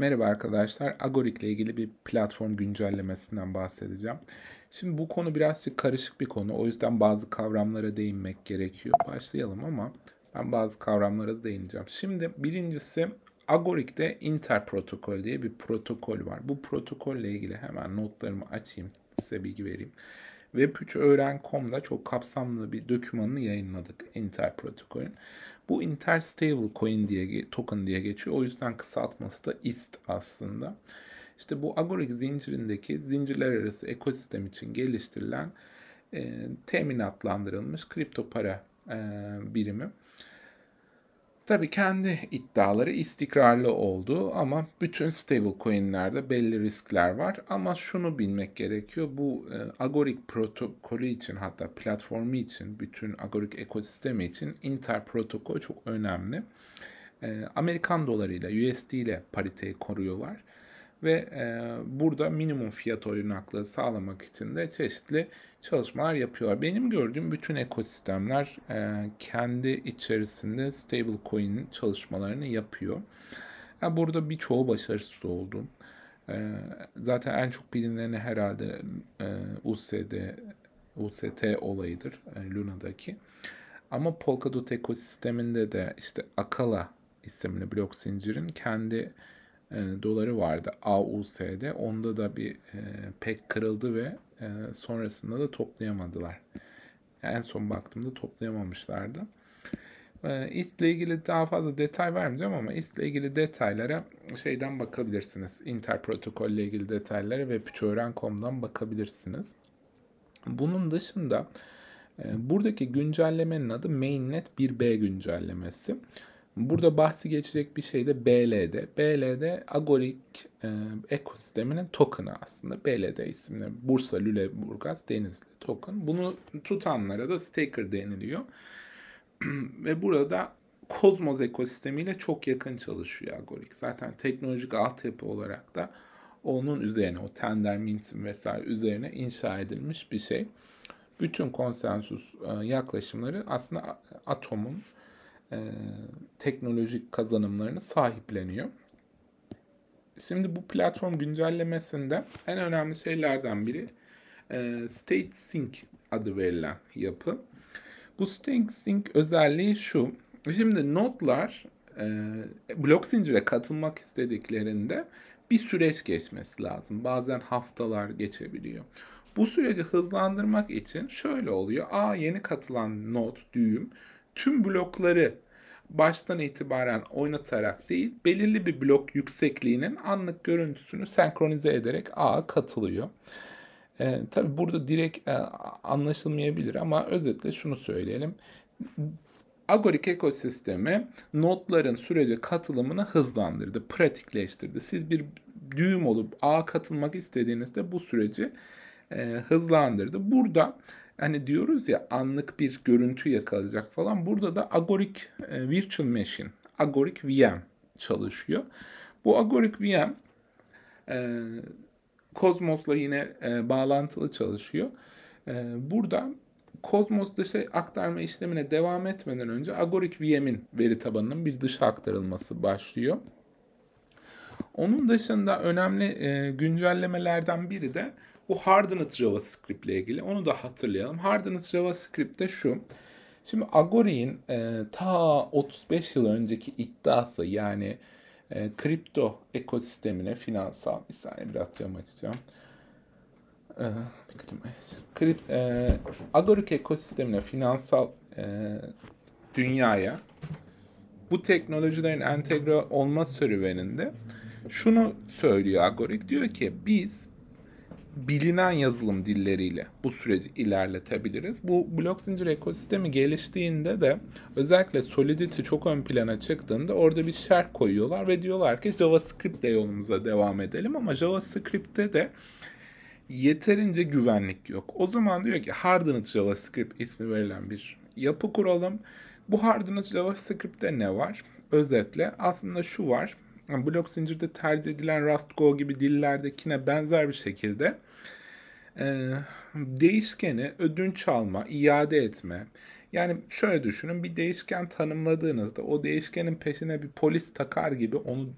Merhaba arkadaşlar. Agoric ile ilgili bir platform güncellemesinden bahsedeceğim. Şimdi bu konu birazcık karışık bir konu. O yüzden bazı kavramlara değinmek gerekiyor. Başlayalım ama ben bazı kavramlara da değineceğim. Şimdi birincisi Agorikte Inter protokol diye bir protokol var. Bu protokolle ilgili hemen notlarımı açayım. Size bilgi vereyim. Web3Öğren.com'da çok kapsamlı bir dokümanını yayınladık Inter protokolün. Bu Inter Stablecoin diye token diye geçiyor. O yüzden kısaltması da IST aslında. İşte bu Agoric zincirindeki zincirler arası ekosistem için geliştirilen e, teminatlandırılmış kripto para e, birimi. Tabi kendi iddiaları istikrarlı oldu ama bütün stablecoin'lerde belli riskler var. Ama şunu bilmek gerekiyor. Bu e, Agoric protokolü için hatta platformu için, bütün Agoric ekosistemi için Inter protokol çok önemli. E, Amerikan dolarıyla, USD ile pariteyi koruyorlar ve e, burada minimum fiyat oynaklığı sağlamak için de çeşitli çalışmalar yapıyorlar. Benim gördüğüm bütün ekosistemler e, kendi içerisinde stablecoin çalışmalarını yapıyor. Yani burada birçoğu başarısız oldu. E, zaten en çok bilineni herhalde e, USD, UST olayıdır e, Luna'daki. Ama Polkadot ekosisteminde de işte Akala isimli blok zincirin kendi e, doları vardı AUS'de. Onda da bir e, pek kırıldı ve e, sonrasında da toplayamadılar. En son baktığımda toplayamamışlardı. E, ile ilgili daha fazla detay vermeyeceğim ama ile ilgili detaylara şeyden bakabilirsiniz. Inter protokol ile ilgili detaylara ve piçöğren.com'dan bakabilirsiniz. Bunun dışında e, buradaki güncellemenin adı mainnet 1b güncellemesi. Burada bahsi geçecek bir şey de BLD. BLD Agoric e, ekosisteminin token'ı aslında. BLD isimli Bursa, Lüleburgaz, Denizli token. Bunu tutanlara da staker deniliyor. Ve burada Kozmos ekosistemiyle çok yakın çalışıyor Agoric. Zaten teknolojik altyapı olarak da onun üzerine o Tender, Mintim vesaire üzerine inşa edilmiş bir şey. Bütün konsensus e, yaklaşımları aslında Atom'un e, teknolojik kazanımlarını sahipleniyor. Şimdi bu platform güncellemesinde en önemli şeylerden biri e, State Sync adı verilen yapı. Bu State Sync özelliği şu. Şimdi notlar e, blok zincire katılmak istediklerinde bir süreç geçmesi lazım. Bazen haftalar geçebiliyor. Bu süreci hızlandırmak için şöyle oluyor. A yeni katılan not, düğüm tüm blokları baştan itibaren oynatarak değil, belirli bir blok yüksekliğinin anlık görüntüsünü senkronize ederek ağa katılıyor. Ee, tabii burada direkt e, anlaşılmayabilir ama özetle şunu söyleyelim. Agorik ekosistemi notların sürece katılımını hızlandırdı, pratikleştirdi. Siz bir düğüm olup ağa katılmak istediğinizde bu süreci e, hızlandırdı. Burada Hani diyoruz ya anlık bir görüntü yakalayacak falan. Burada da Agoric e, Virtual Machine, Agoric VM çalışıyor. Bu Agoric VM e, Cosmos'la yine e, bağlantılı çalışıyor. E, burada Cosmos dışı aktarma işlemine devam etmeden önce Agoric VM'in veri tabanının bir dışa aktarılması başlıyor. Onun dışında önemli e, güncellemelerden biri de bu hardened JavaScript ile ilgili onu da hatırlayalım. Hardened JavaScript de şu. Şimdi Agori'nin e, ta 35 yıl önceki iddiası yani e, kripto ekosistemine finansal bir saniye bir cam açacağım. E, kript, e, Agorik ekosistemine finansal e, dünyaya bu teknolojilerin entegre olma serüveninde şunu söylüyor Agorik. Diyor ki biz bilinen yazılım dilleriyle bu süreci ilerletebiliriz. Bu blok zincir ekosistemi geliştiğinde de özellikle Solidity çok ön plana çıktığında orada bir şer koyuyorlar ve diyorlar ki JavaScript ile yolumuza devam edelim ama JavaScript'te de yeterince güvenlik yok. O zaman diyor ki Hardened JavaScript ismi verilen bir yapı kuralım. Bu Hardened JavaScript'te ne var? Özetle aslında şu var blok zincirde tercih edilen Rust Go gibi dillerdekine benzer bir şekilde e, değişkeni ödünç alma, iade etme. Yani şöyle düşünün bir değişken tanımladığınızda o değişkenin peşine bir polis takar gibi onu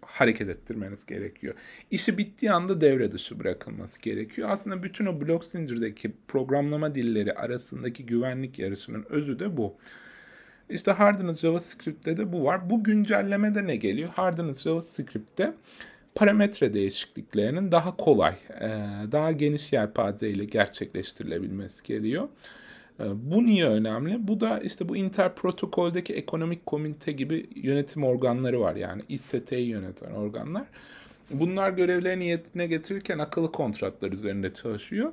hareket ettirmeniz gerekiyor. İşi bittiği anda devre dışı bırakılması gerekiyor. Aslında bütün o blok zincirdeki programlama dilleri arasındaki güvenlik yarışının özü de bu. İşte hardened JavaScript'te de bu var. Bu güncellemede ne geliyor? Hardened JavaScript'te parametre değişikliklerinin daha kolay, e, daha geniş yelpaze ile gerçekleştirilebilmesi geliyor. E, bu niye önemli? Bu da işte bu Inter protokoldeki ekonomik komite gibi yönetim organları var yani İST'yi yöneten organlar. Bunlar görevlerini yerine getirirken akıllı kontratlar üzerinde çalışıyor.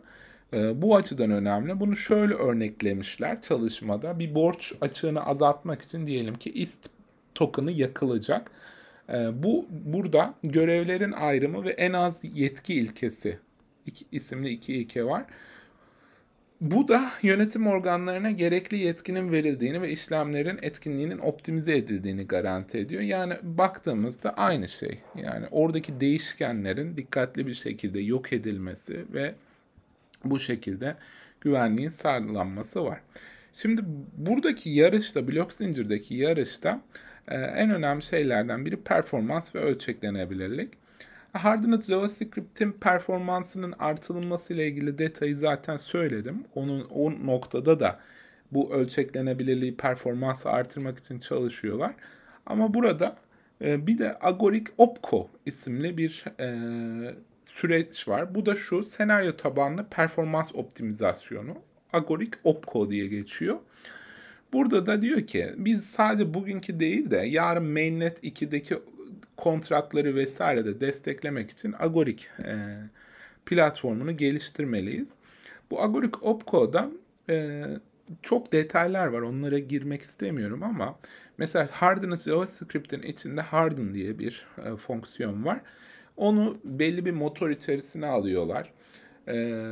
Ee, bu açıdan önemli. Bunu şöyle örneklemişler çalışmada. Bir borç açığını azaltmak için diyelim ki ist token'ı yakılacak. Ee, bu burada görevlerin ayrımı ve en az yetki ilkesi iki, isimli iki ilke var. Bu da yönetim organlarına gerekli yetkinin verildiğini ve işlemlerin etkinliğinin optimize edildiğini garanti ediyor. Yani baktığımızda aynı şey. Yani oradaki değişkenlerin dikkatli bir şekilde yok edilmesi ve bu şekilde güvenliğin sağlanması var. Şimdi buradaki yarışta, blok zincirdeki yarışta e, en önemli şeylerden biri performans ve ölçeklenebilirlik. Hardened JavaScript'in performansının artılması ile ilgili detayı zaten söyledim. Onun o noktada da bu ölçeklenebilirliği performansı artırmak için çalışıyorlar. Ama burada e, bir de Agoric Opco isimli bir e, süreç var. Bu da şu senaryo tabanlı performans optimizasyonu. Agorik OPCO diye geçiyor. Burada da diyor ki biz sadece bugünkü değil de yarın Mainnet 2'deki kontratları vesaire de desteklemek için Agorik e, platformunu geliştirmeliyiz. Bu Agorik OPCO'da e, çok detaylar var onlara girmek istemiyorum ama mesela Harden'ın JavaScript'in içinde Harden diye bir e, fonksiyon var onu belli bir motor içerisine alıyorlar. Ee,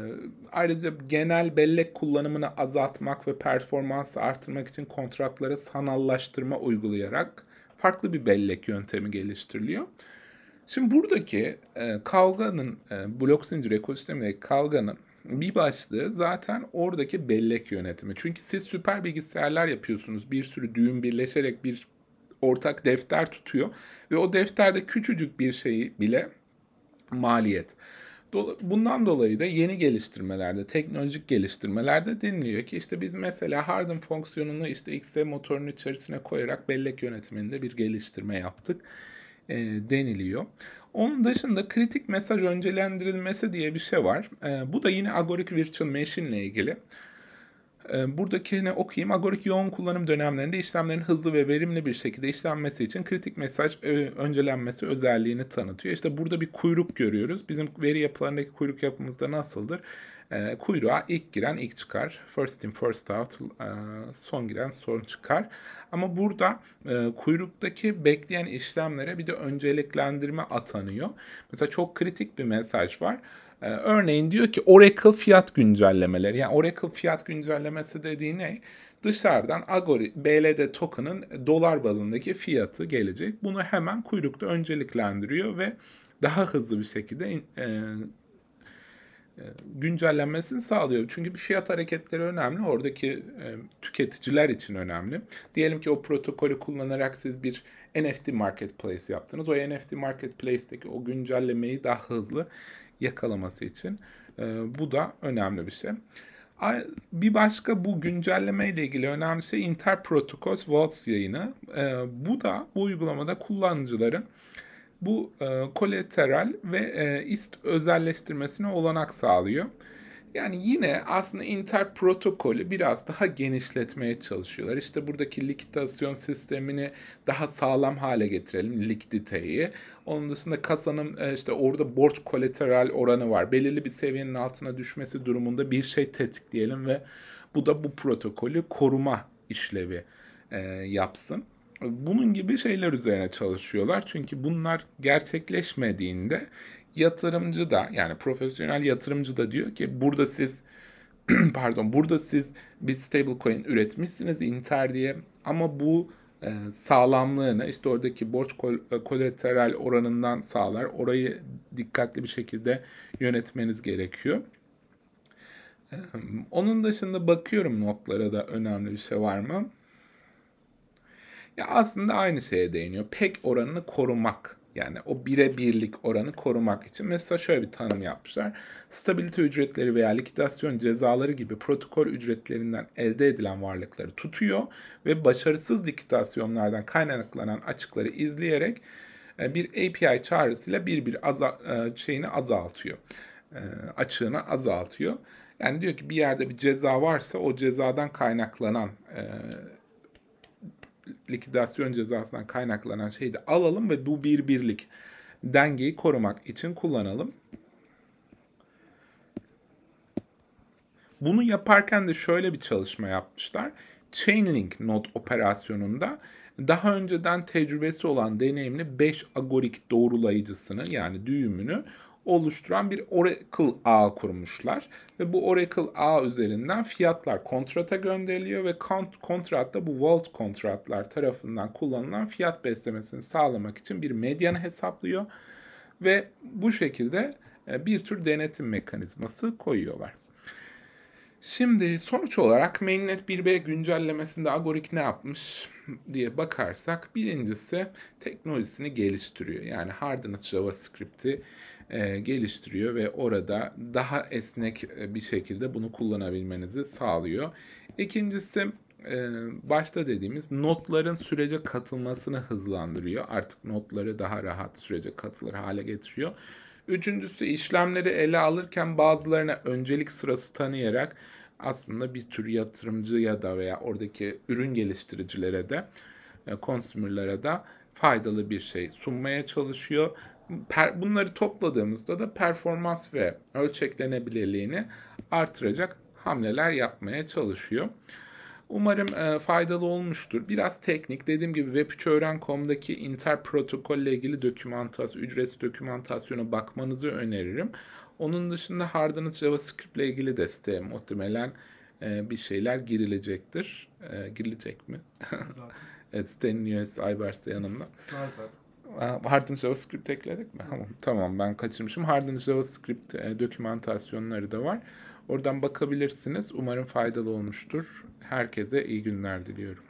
ayrıca genel bellek kullanımını azaltmak ve performansı artırmak için kontratları sanallaştırma uygulayarak farklı bir bellek yöntemi geliştiriliyor. Şimdi buradaki e, kavganın, e, blok zincir ekosistemindeki kavganın bir başlığı zaten oradaki bellek yönetimi. Çünkü siz süper bilgisayarlar yapıyorsunuz. Bir sürü düğüm birleşerek bir ortak defter tutuyor ve o defterde küçücük bir şeyi bile maliyet. Bundan dolayı da yeni geliştirmelerde, teknolojik geliştirmelerde deniliyor ki işte biz mesela Harden fonksiyonunu işte XC motorunun içerisine koyarak bellek yönetiminde bir geliştirme yaptık e, deniliyor. Onun dışında kritik mesaj öncelendirilmesi diye bir şey var. E, bu da yine Agoric Virtual Machine ile ilgili. Ee, buradaki ne okuyayım. Agorik yoğun kullanım dönemlerinde işlemlerin hızlı ve verimli bir şekilde işlenmesi için kritik mesaj e, öncelenmesi özelliğini tanıtıyor. İşte burada bir kuyruk görüyoruz. Bizim veri yapılarındaki kuyruk yapımızda nasıldır? E, kuyruğa ilk giren ilk çıkar. First in first out. E, son giren son çıkar. Ama burada e, kuyruktaki bekleyen işlemlere bir de önceliklendirme atanıyor. Mesela çok kritik bir mesaj var. Ee, örneğin diyor ki Oracle fiyat güncellemeleri. Yani Oracle fiyat güncellemesi dediği ne? Dışarıdan Agori BLD token'ın dolar bazındaki fiyatı gelecek. Bunu hemen kuyrukta önceliklendiriyor ve daha hızlı bir şekilde e, e, güncellenmesini sağlıyor. Çünkü bir fiyat hareketleri önemli. Oradaki e, tüketiciler için önemli. Diyelim ki o protokolü kullanarak siz bir NFT marketplace yaptınız. O NFT marketplace'deki o güncellemeyi daha hızlı yakalaması için. Ee, bu da önemli bir şey. Bir başka bu güncelleme ile ilgili önemli şey Inter Protocols Vaults yayını. Ee, bu da bu uygulamada kullanıcıların bu e, kolateral ve e, ist özelleştirmesine olanak sağlıyor. Yani yine aslında Inter protokolü biraz daha genişletmeye çalışıyorlar. İşte buradaki likidasyon sistemini daha sağlam hale getirelim likiditeyi. Onun dışında kasanın e, işte orada borç kolateral oranı var. Belirli bir seviyenin altına düşmesi durumunda bir şey tetikleyelim ve bu da bu protokolü koruma işlevi e, yapsın. Bunun gibi şeyler üzerine çalışıyorlar. Çünkü bunlar gerçekleşmediğinde Yatırımcı da yani profesyonel yatırımcı da diyor ki burada siz pardon burada siz bir stablecoin üretmişsiniz Inter diye ama bu e, sağlamlığını işte oradaki borç kol, e, kolateral oranından sağlar. Orayı dikkatli bir şekilde yönetmeniz gerekiyor. Ehm, onun dışında bakıyorum notlara da önemli bir şey var mı? Ya aslında aynı şeye değiniyor. Pek oranını korumak. Yani o bire birlik oranı korumak için mesela şöyle bir tanım yapmışlar. Stabilite ücretleri veya likidasyon cezaları gibi protokol ücretlerinden elde edilen varlıkları tutuyor ve başarısız likidasyonlardan kaynaklanan açıkları izleyerek e, bir API çağrısıyla bir bir aza, e, şeyini azaltıyor. E, açığını azaltıyor. Yani diyor ki bir yerde bir ceza varsa o cezadan kaynaklanan likidasyon cezasından kaynaklanan şeyi de alalım ve bu bir birlik dengeyi korumak için kullanalım. Bunu yaparken de şöyle bir çalışma yapmışlar. Chainlink node operasyonunda daha önceden tecrübesi olan deneyimli 5 agorik doğrulayıcısını yani düğümünü oluşturan bir Oracle ağ kurmuşlar. Ve bu Oracle ağ üzerinden fiyatlar kontrata gönderiliyor ve kont kontratta bu vault kontratlar tarafından kullanılan fiyat beslemesini sağlamak için bir medyan hesaplıyor. Ve bu şekilde e, bir tür denetim mekanizması koyuyorlar. Şimdi sonuç olarak Mainnet 1B güncellemesinde Agoric ne yapmış diye bakarsak birincisi teknolojisini geliştiriyor. Yani hardened JavaScript'i e, geliştiriyor ve orada daha esnek e, bir şekilde bunu kullanabilmenizi sağlıyor. İkincisi e, başta dediğimiz notların sürece katılmasını hızlandırıyor. Artık notları daha rahat sürece katılır hale getiriyor. Üçüncüsü işlemleri ele alırken bazılarına öncelik sırası tanıyarak aslında bir tür yatırımcıya da veya oradaki ürün geliştiricilere de, konsümürlere e, de faydalı bir şey sunmaya çalışıyor. Bunları topladığımızda da performans ve ölçeklenebilirliğini artıracak hamleler yapmaya çalışıyor. Umarım e, faydalı olmuştur. Biraz teknik. Dediğim gibi web3öğren.com'daki Inter protokolle ilgili dokümantasyon, ücretsiz dokümantasyona bakmanızı öneririm. Onun dışında Hardened JavaScript ile ilgili de muhtemelen e, bir şeyler girilecektir. E, girilecek mi? evet, sitenin US Ibers'te yanımda. Zaten. JavaScript ekledik mi? Tamam, tamam ben kaçırmışım. Hardened JavaScript e, dokümantasyonları da var. Oradan bakabilirsiniz. Umarım faydalı olmuştur. Herkese iyi günler diliyorum.